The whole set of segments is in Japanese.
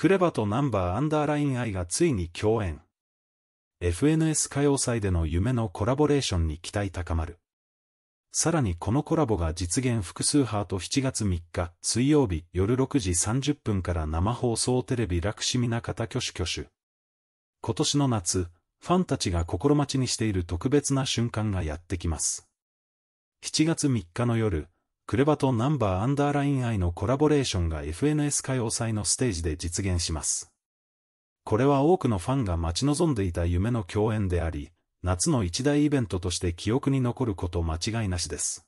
クレバとナンバーアンダーライン I がついに共演。FNS 歌謡祭での夢のコラボレーションに期待高まる。さらにこのコラボが実現複数派と7月3日水曜日夜6時30分から生放送テレビ楽しみな方挙手挙手。今年の夏、ファンたちが心待ちにしている特別な瞬間がやってきます。7月3日の夜、クレバとナンバーアンダーライン愛のコラボレーションが FNS 歌謡祭のステージで実現します。これは多くのファンが待ち望んでいた夢の共演であり、夏の一大イベントとして記憶に残ること間違いなしです。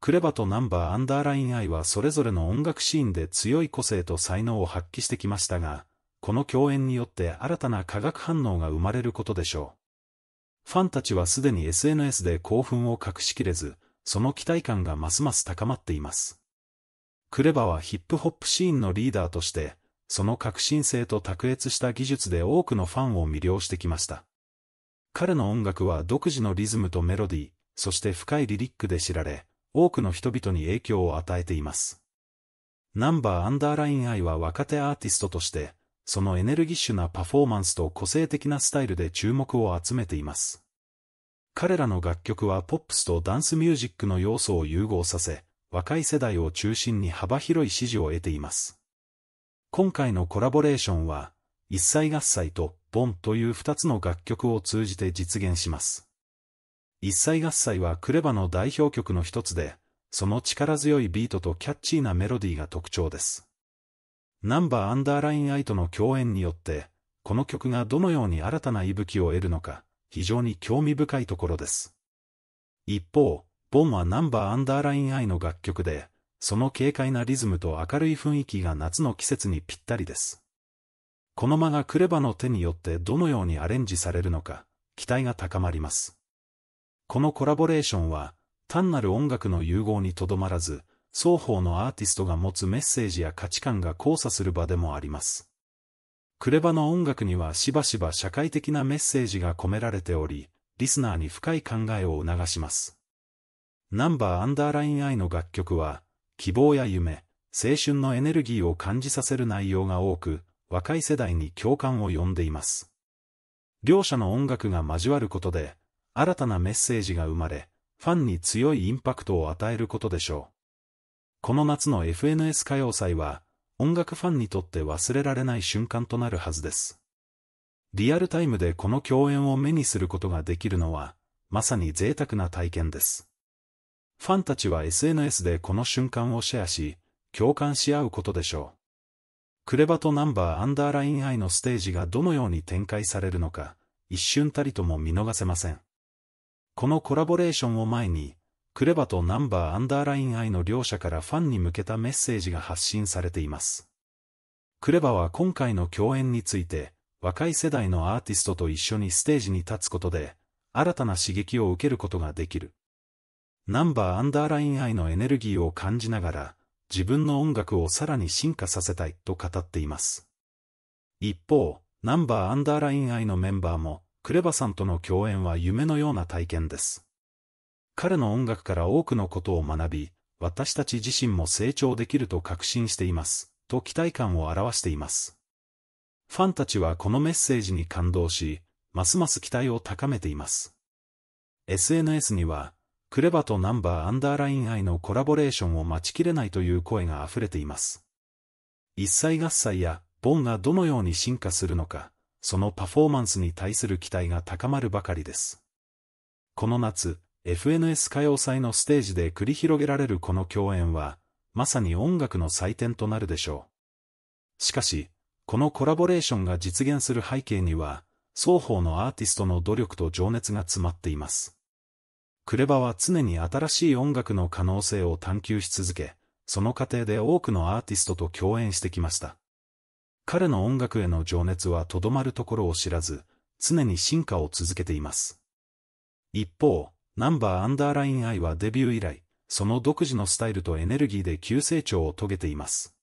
クレバとナンバーアンダーライン愛はそれぞれの音楽シーンで強い個性と才能を発揮してきましたが、この共演によって新たな化学反応が生まれることでしょう。ファンたちはすでに SNS で興奮を隠しきれず、その期待感がますます高まっています。クレバはヒップホップシーンのリーダーとして、その革新性と卓越した技術で多くのファンを魅了してきました。彼の音楽は独自のリズムとメロディー、そして深いリリックで知られ、多くの人々に影響を与えています。ナンバーアンダーラインアイは若手アーティストとして、そのエネルギッシュなパフォーマンスと個性的なスタイルで注目を集めています。彼らの楽曲はポップスとダンスミュージックの要素を融合させ、若い世代を中心に幅広い支持を得ています。今回のコラボレーションは、一歳合歳とボンという二つの楽曲を通じて実現します。一歳合歳はクレバの代表曲の一つで、その力強いビートとキャッチーなメロディーが特徴です。ナンバーアンダーラインアイとの共演によって、この曲がどのように新たな息吹を得るのか、非常に興味深いところです。一方、ボンはナンバーアンダーラインアイの楽曲で、その軽快なリズムと明るい雰囲気が夏の季節にぴったりです。この間がクレバの手によってどのようにアレンジされるのか、期待が高まります。このコラボレーションは、単なる音楽の融合にとどまらず、双方のアーティストが持つメッセージや価値観が交差する場でもあります。クレバの音楽にはしばしば社会的なメッセージが込められており、リスナーに深い考えを促します。ナンバーアンダーライン I の楽曲は、希望や夢、青春のエネルギーを感じさせる内容が多く、若い世代に共感を呼んでいます。両者の音楽が交わることで、新たなメッセージが生まれ、ファンに強いインパクトを与えることでしょう。この夏の FNS 歌謡祭は、音楽ファンにとって忘れられない瞬間となるはずです。リアルタイムでこの共演を目にすることができるのは、まさに贅沢な体験です。ファンたちは SNS でこの瞬間をシェアし、共感し合うことでしょう。クレバとナンバーアンダーラインアイのステージがどのように展開されるのか、一瞬たりとも見逃せません。このコラボレーションを前に、クレバとナンバーアンダーライン I の両者からファンに向けたメッセージが発信されています。クレバは今回の共演について、若い世代のアーティストと一緒にステージに立つことで、新たな刺激を受けることができる。ナンバーアンダーライン I のエネルギーを感じながら、自分の音楽をさらに進化させたいと語っています。一方、ナンバーアンダーライン I のメンバーも、クレバさんとの共演は夢のような体験です。彼の音楽から多くのことを学び、私たち自身も成長できると確信しています、と期待感を表しています。ファンたちはこのメッセージに感動し、ますます期待を高めています。SNS には、クレバとナンバーアンダーライン愛のコラボレーションを待ちきれないという声が溢れています。一切合切や、ボンがどのように進化するのか、そのパフォーマンスに対する期待が高まるばかりです。この夏、FNS 歌謡祭のステージで繰り広げられるこの共演は、まさに音楽の祭典となるでしょう。しかし、このコラボレーションが実現する背景には、双方のアーティストの努力と情熱が詰まっています。クレバは常に新しい音楽の可能性を探求し続け、その過程で多くのアーティストと共演してきました。彼の音楽への情熱はとどまるところを知らず、常に進化を続けています。一方、ナンバーアンダーラインアイはデビュー以来、その独自のスタイルとエネルギーで急成長を遂げています。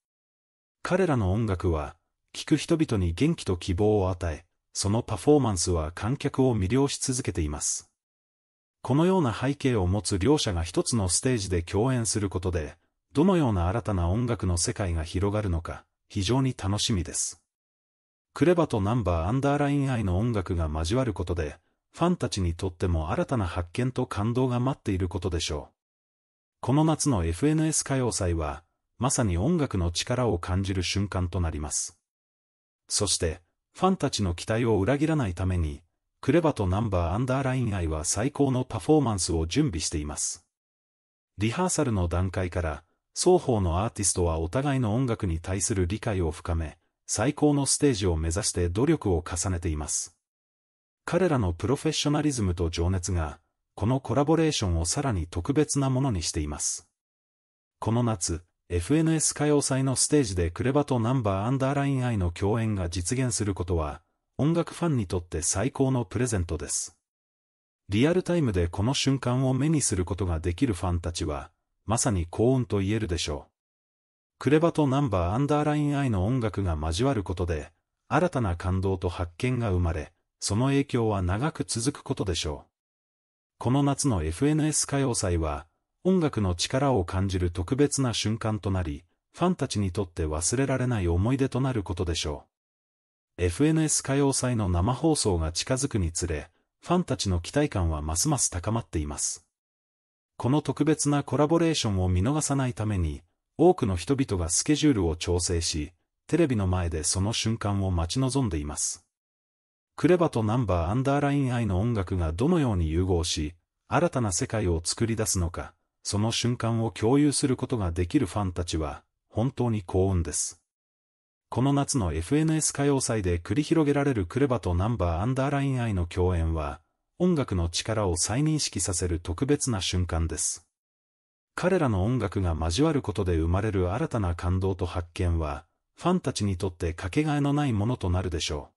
彼らの音楽は、聴く人々に元気と希望を与え、そのパフォーマンスは観客を魅了し続けています。このような背景を持つ両者が一つのステージで共演することで、どのような新たな音楽の世界が広がるのか、非常に楽しみです。クレバとナンバーアンダーラインアイの音楽が交わることで、ファンたちにとっても新たな発見と感動が待っていることでしょう。この夏の FNS 歌謡祭は、まさに音楽の力を感じる瞬間となります。そして、ファンたちの期待を裏切らないために、クレバとナンバーアンダーライン愛は最高のパフォーマンスを準備しています。リハーサルの段階から、双方のアーティストはお互いの音楽に対する理解を深め、最高のステージを目指して努力を重ねています。彼らのプロフェッショナリズムと情熱が、このコラボレーションをさらに特別なものにしています。この夏、FNS 歌謡祭のステージでクレバとナンバーアンダーライン愛の共演が実現することは、音楽ファンにとって最高のプレゼントです。リアルタイムでこの瞬間を目にすることができるファンたちは、まさに幸運と言えるでしょう。クレバとナンバーアンダーライン愛の音楽が交わることで、新たな感動と発見が生まれ、その影響は長く続くことでしょう。この夏の FNS 歌謡祭は、音楽の力を感じる特別な瞬間となり、ファンたちにとって忘れられない思い出となることでしょう。FNS 歌謡祭の生放送が近づくにつれ、ファンたちの期待感はますます高まっています。この特別なコラボレーションを見逃さないために、多くの人々がスケジュールを調整し、テレビの前でその瞬間を待ち望んでいます。クレバとナンバーアンダーライン愛の音楽がどのように融合し、新たな世界を作り出すのか、その瞬間を共有することができるファンたちは、本当に幸運です。この夏の FNS 歌謡祭で繰り広げられるクレバとナンバーアンダーライン愛の共演は、音楽の力を再認識させる特別な瞬間です。彼らの音楽が交わることで生まれる新たな感動と発見は、ファンたちにとってかけがえのないものとなるでしょう。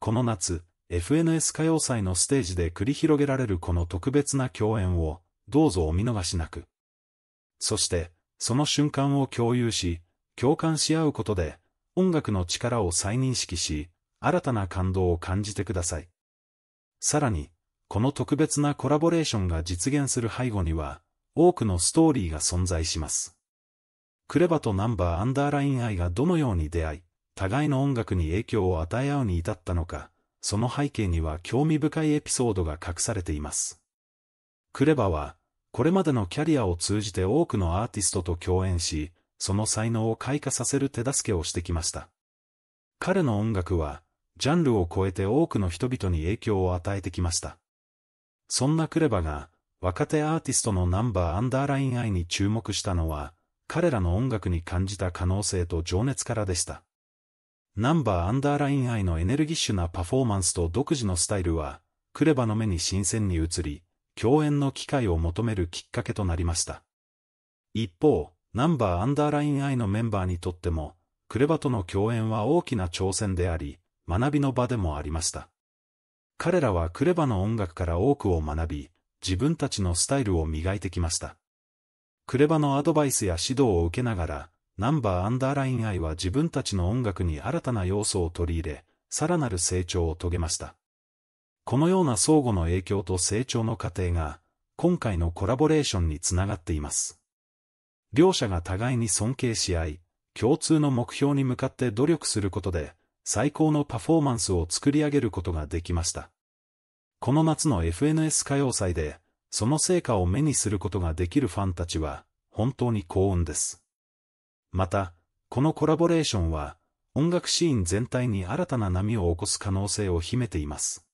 この夏、FNS 歌謡祭のステージで繰り広げられるこの特別な共演を、どうぞお見逃しなく。そして、その瞬間を共有し、共感し合うことで、音楽の力を再認識し、新たな感動を感じてください。さらに、この特別なコラボレーションが実現する背後には、多くのストーリーが存在します。クレバとナンバーアンダーライン愛がどのように出会い、互いの音楽に影響を与え合うに至ったのか、その背景には興味深いエピソードが隠されています。クレバは、これまでのキャリアを通じて多くのアーティストと共演し、その才能を開花させる手助けをしてきました。彼の音楽は、ジャンルを超えて多くの人々に影響を与えてきました。そんなクレバが、若手アーティストのナンバーアンダーライン愛に注目したのは、彼らの音楽に感じた可能性と情熱からでした。ナンバーアンダーラインイのエネルギッシュなパフォーマンスと独自のスタイルは、クレバの目に新鮮に移り、共演の機会を求めるきっかけとなりました。一方、ナンバーアンダーラインイのメンバーにとっても、クレバとの共演は大きな挑戦であり、学びの場でもありました。彼らはクレバの音楽から多くを学び、自分たちのスタイルを磨いてきました。クレバのアドバイスや指導を受けながら、ナンバーアンダーライン I は自分たちの音楽に新たな要素を取り入れ、さらなる成長を遂げました。このような相互の影響と成長の過程が、今回のコラボレーションにつながっています。両者が互いに尊敬し合い、共通の目標に向かって努力することで、最高のパフォーマンスを作り上げることができました。この夏の FNS 歌謡祭で、その成果を目にすることができるファンたちは、本当に幸運です。また、このコラボレーションは、音楽シーン全体に新たな波を起こす可能性を秘めています。